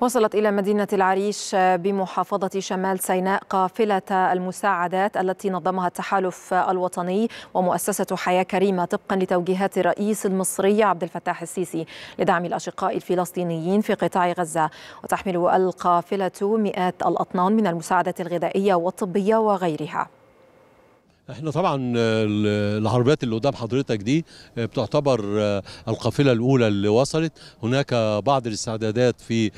وصلت إلى مدينة العريش بمحافظة شمال سيناء قافلة المساعدات التي نظمها التحالف الوطني ومؤسسة حياة كريمة طبقا لتوجيهات الرئيس المصري عبد الفتاح السيسي لدعم الأشقاء الفلسطينيين في قطاع غزة وتحمل القافلة مئات الأطنان من المساعدات الغذائية والطبية وغيرها احنا طبعا آه، العربيات اللي قدام حضرتك دي آه، بتعتبر آه، القافله الاولى اللي وصلت هناك بعض الاستعدادات في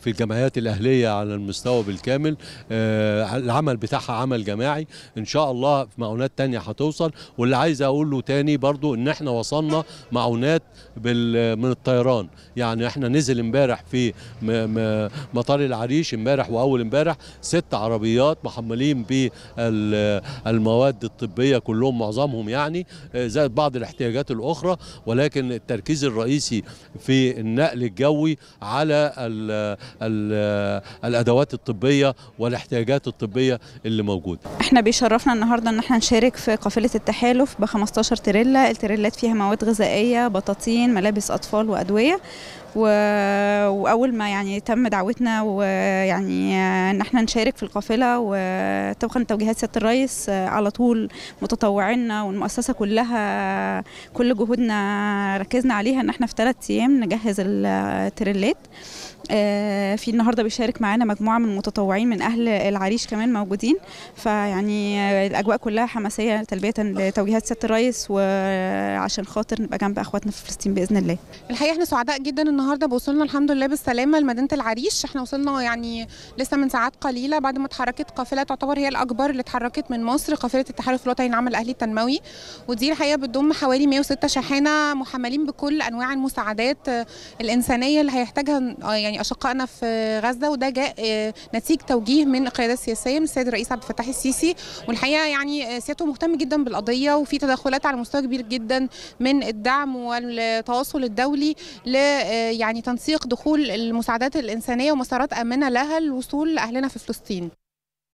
في الجمعيات الاهليه على المستوى بالكامل العمل بتاعها عمل جماعي ان شاء الله في معونات تانية هتوصل واللي عايز اقوله تاني برضو ان احنا وصلنا معونات من الطيران يعني احنا نزل امبارح في مطار العريش امبارح واول امبارح ست عربيات محملين بال المواد الطبيه كلهم معظمهم يعني آه، زائد بعض الاحتياجات الاخرى ولكن التركيز الرئيسي في النقل الجوي على الـ الـ الادوات الطبيه والاحتياجات الطبيه اللي موجوده. احنا بيشرفنا النهارده ان احنا نشارك في قافله التحالف ب 15 تريلا، التريلات فيها مواد غذائيه، بطاطين، ملابس اطفال وادويه. واول ما يعني تم دعوتنا ويعني ان احنا نشارك في القافله وطبقا لتوجيهات سياده الرئيس على طول متطوعينا والمؤسسه كلها كل جهودنا ركزنا عليها ان احنا في ثلاث ايام نجهز التريلات آه، في النهارده بيشارك معانا مجموعه من المتطوعين من اهل العريش كمان موجودين فيعني الاجواء كلها حماسيه تلبيه لتوجيهات سياده الرئيس وعشان خاطر نبقى جنب اخواتنا في فلسطين باذن الله الحقيقه احنا سعداء جدا ان النهارده بوصلنا الحمد لله بالسلامه لمدينه العريش احنا وصلنا يعني لسه من ساعات قليله بعد ما اتحركت قافله تعتبر هي الاكبر اللي اتحركت من مصر قافله التحالف الوطني العام الاهلي التنموي ودي الحقيقه بتضم حوالي 106 شاحنه محملين بكل انواع المساعدات الانسانيه اللي هيحتاجها يعني اشقائنا في غزه وده جاء آه، نتيجه توجيه من القياده السياسيه من السيد الرئيس عبد الفتاح السيسي والحقيقه يعني سيادته مهتم جدا بالقضيه وفي تدخلات على مستوى كبير جدا من الدعم والتواصل الدولي ل آه، يعني تنسيق دخول المساعدات الإنسانية ومسارات آمنة لها الوصول لأهلنا في فلسطين